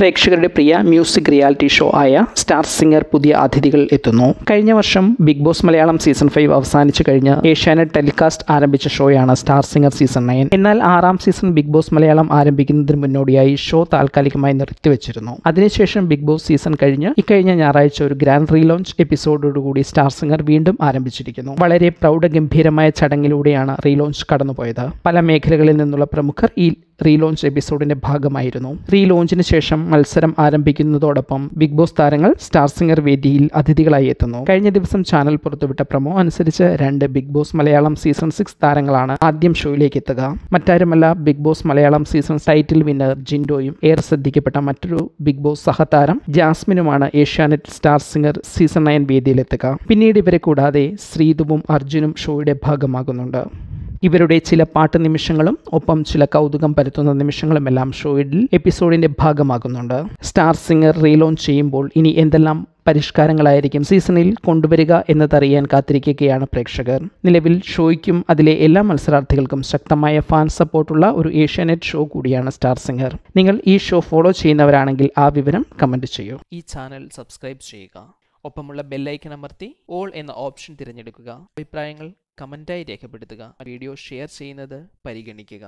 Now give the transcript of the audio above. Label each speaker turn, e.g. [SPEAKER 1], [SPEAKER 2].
[SPEAKER 1] പ്രേക്ഷകരുടെ പ്രിയ music reality show ആയ സ്റ്റാർ സിംഗർ പുതിയ അതിഥികൾ എത്തുന്നു കഴിഞ്ഞ വർഷം big boss Malayalam season five അവസാനിച്ചു കഴിഞ്ഞ് ഏഷ്യാനെറ്റ് ടെലികാസ്റ്റ് ആരംഭിച്ച ഷോയാണ് സ്റ്റാർ സിംഗർ സീസൺ നയൻ എന്നാൽ ആറാം സീസൺ ബിഗ് ബോസ് മലയാളം ആരംഭിക്കുന്നതിന് മുന്നോടിയായി ഷോ താൽക്കാലികമായി നിർത്തിവെച്ചിരുന്നു അതിനുശേഷം ബിഗ് ബോസ് സീസൺ കഴിഞ്ഞ് ഇക്കഴിഞ്ഞ ഞായറാഴ്ച ഒരു ഗ്രാൻഡ് റീലോഞ്ച് എപ്പിസോഡോടുകൂടി സ്റ്റാർ സിംഗർ വീണ്ടും ആരംഭിച്ചിരിക്കുന്നു വളരെ പ്രൗഢഗംഭീരമായ ചടങ്ങിലൂടെയാണ് റീലോഞ്ച് കടന്നുപോയത് പല മേഖലകളിൽ നിന്നുള്ള പ്രമുഖർ ഈ റീലോഞ്ച് എപ്പിസോഡിന്റെ ഭാഗമായിരുന്നു റീലോഞ്ചിന് ശേഷം മത്സരം ആരംഭിക്കുന്നതോടൊപ്പം ബിഗ് ബോസ് താരങ്ങൾ സ്റ്റാർ സിംഗർ വേദിയിൽ അതിഥികളായി എത്തുന്നു കഴിഞ്ഞ ദിവസം ചാനൽ പുറത്തുവിട്ട പ്രമോ അനുസരിച്ച് രണ്ട് big boss Malayalam season six താരങ്ങളാണ് ആദ്യം ഷോയിലേക്ക് എത്തുക മറ്റാരുമല്ല big boss Malayalam season title winner ജിൻഡോയും ഏറെ ശ്രദ്ധിക്കപ്പെട്ട മറ്റൊരു ബിഗ് ബോസ് സഹതാരം ജാസ്മിനുമാണ് Asianet star singer season nine വേദിയിലെത്തുക പിന്നീട് ഇവരെ കൂടാതെ ശ്രീതുവും അർജുനും ഷോയുടെ ഭാഗമാകുന്നുണ്ട് ഇവരുടെ ചില പാട്ട് നിമിഷങ്ങളും ഒപ്പം ചില കൗതുകം പരത്തുന്ന നിമിഷങ്ങളും എല്ലാം ഷോയിഡിൽ എപ്പിസോഡിന്റെ ഭാഗമാകുന്നുണ്ട് സ്റ്റാർ സിംഗർ റീലോഞ്ച് ചെയ്യുമ്പോൾ ഇനി എന്തെല്ലാം പരിഷ്കാരങ്ങളായിരിക്കും സീസണിൽ കൊണ്ടുവരിക എന്നതറിയാൻ കാത്തിരിക്കുകയാണ് പ്രേക്ഷകർ നിലവിൽ ഷോയ്ക്കും അതിലെ എല്ലാ മത്സരാർത്ഥികൾക്കും ശക്തമായ ഫാൻ സപ്പോർട്ടുള്ള ഒരു ഏഷ്യാനെറ്റ് ഷോ കൂടിയാണ് സ്റ്റാർ സിംഗർ നിങ്ങൾ ഈ ഷോ ഫോളോ ചെയ്യുന്നവരാണെങ്കിൽ ആ വിവരം കമന്റ് ചെയ്യൂ
[SPEAKER 2] ഈ ചാനൽ സബ്സ്ക്രൈബ് ചെയ്യുക ഒപ്പമുള്ള ബെല്ലൈക്കൺ അമർത്തി ഓൾ എന്ന ഓപ്ഷൻ തിരഞ്ഞെടുക്കുക അഭിപ്രായങ്ങൾ കമൻറ്റായി രേഖപ്പെടുത്തുക വീഡിയോ ഷെയർ ചെയ്യുന്നത് പരിഗണിക്കുക